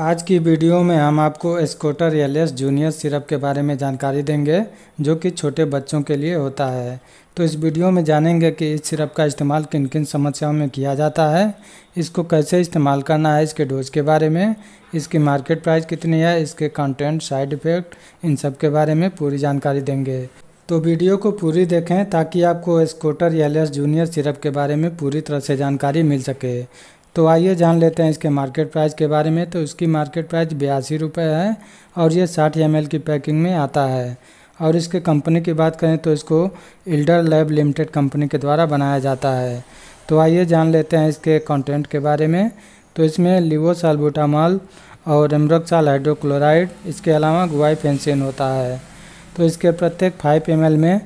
आज की वीडियो में हम आपको स्कोटर एस जूनियर सिरप के बारे में जानकारी देंगे जो कि छोटे बच्चों के लिए होता है तो इस वीडियो में जानेंगे कि इस सिरप का इस्तेमाल किन किन समस्याओं में किया जाता है इसको कैसे इस्तेमाल करना है इसके डोज के बारे में इसकी मार्केट प्राइस कितनी है इसके कंटेंट साइड इफ़ेक्ट इन सब के बारे में पूरी जानकारी देंगे तो वीडियो को पूरी देखें ताकि आपको स्कोटर एलेस जूनियर सिरप के बारे में पूरी तरह से जानकारी मिल सके तो आइए जान लेते हैं इसके मार्केट प्राइस के बारे में तो इसकी मार्केट प्राइस बयासी रुपये है और ये साठ एम की पैकिंग में आता है और इसके कंपनी की बात करें तो इसको इल्डर लैब लिमिटेड कंपनी के द्वारा बनाया जाता है तो आइए जान लेते हैं इसके कंटेंट के बारे में तो इसमें लिवोसालबुटामॉल और एमरक्साल हाइड्रोक्लोराइड इसके अलावा गुआई फेंसिन होता है तो इसके प्रत्येक फाइव एम में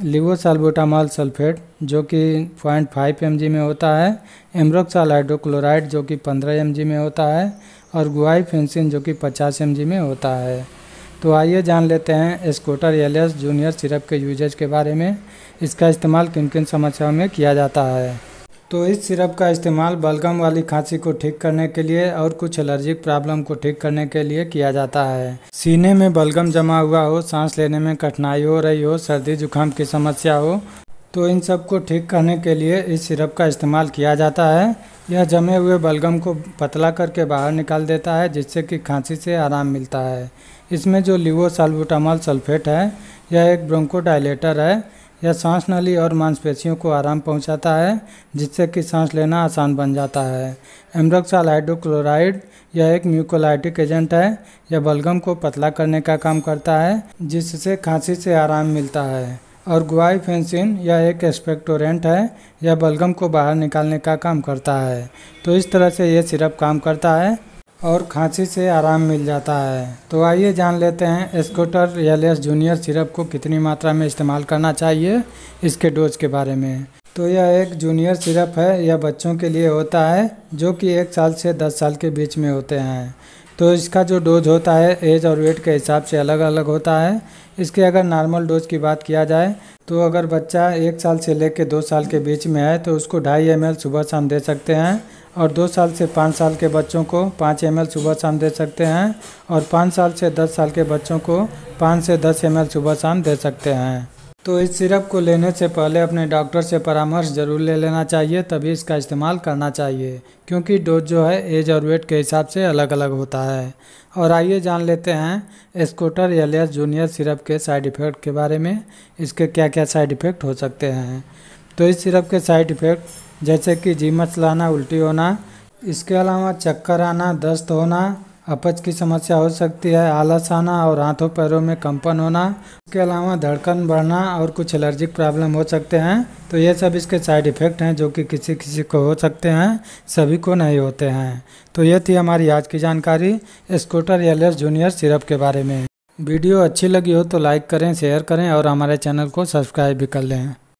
लिवोसाल्बुटामॉल सल्फेट जो कि पॉइंट फाइव एम में होता है एमरोक्साल हाइड्रोक्लोराइड जो कि पंद्रह एम में होता है और गुआई फेंसिन जो कि पचास एम में होता है तो आइए जान लेते हैं स्कोटर एल जूनियर सिरप के यूजेज के बारे में इसका इस्तेमाल किन किन समस्याओं में किया जाता है तो इस सिरप का इस्तेमाल बलगम वाली खांसी को ठीक करने के लिए और कुछ एलर्जिक प्रॉब्लम को ठीक करने के लिए किया जाता है सीने में बलगम जमा हुआ हो सांस लेने में कठिनाई हो रही हो सर्दी जुकाम की समस्या हो तो इन सब को ठीक करने के लिए इस सिरप का इस्तेमाल किया जाता है यह जमे हुए बलगम को पतला करके बाहर निकाल देता है जिससे कि खांसी से आराम मिलता है इसमें जो लिवो सल्फेट है यह एक ब्रोंकोडाइलेटर है यह सांस नली और मांसपेशियों को आराम पहुंचाता है जिससे कि सांस लेना आसान बन जाता है एमरोक्साल हाइड्रोक्लोराइड यह एक म्यूकोलाइटिक एजेंट है यह बलगम को पतला करने का काम करता है जिससे खांसी से आराम मिलता है और फेंसिन यह एक एस्पेक्टोरेंट है यह बलगम को बाहर निकालने का काम करता है तो इस तरह से यह सिरप काम करता है और खांसी से आराम मिल जाता है तो आइए जान लेते हैं स्कूटर एल जूनियर सिरप को कितनी मात्रा में इस्तेमाल करना चाहिए इसके डोज के बारे में तो यह एक जूनियर सिरप है यह बच्चों के लिए होता है जो कि एक साल से दस साल के बीच में होते हैं तो इसका जो डोज होता है एज और वेट के हिसाब से अलग अलग होता है इसके अगर नॉर्मल डोज की बात किया जाए तो अगर बच्चा एक साल से लेकर दो साल के बीच में है तो उसको ढाई एम सुबह शाम दे सकते हैं और दो साल से पाँच साल के बच्चों को पाँच एम सुबह शाम दे सकते हैं और पाँच साल से दस साल के बच्चों को पाँच से दस एम सुबह शाम दे सकते हैं तो इस सिरप को लेने से पहले अपने डॉक्टर से परामर्श जरूर ले लेना चाहिए तभी इसका इस्तेमाल करना चाहिए क्योंकि डोज जो है एज और वेट के हिसाब से अलग अलग होता है और आइए जान लेते हैं स्कोटर एलियस जूनियर सिरप के साइड इफ़ेक्ट के बारे में इसके क्या क्या साइड इफ़ेक्ट हो सकते हैं तो इस सिरप के साइड इफ़ेक्ट जैसे कि जीमस लाना उल्टी होना इसके अलावा चक्कर आना दस्त होना अपच की समस्या हो सकती है आलस आना और हाथों पैरों में कंपन होना इसके अलावा धड़कन बढ़ना और कुछ एलर्जिक प्रॉब्लम हो सकते हैं तो ये सब इसके साइड इफ़ेक्ट हैं जो कि किसी किसी को हो सकते हैं सभी को नहीं होते हैं तो ये थी हमारी आज की जानकारी स्कूटर एल जूनियर सिरप के बारे में वीडियो अच्छी लगी हो तो लाइक करें शेयर करें और हमारे चैनल को सब्सक्राइब भी कर लें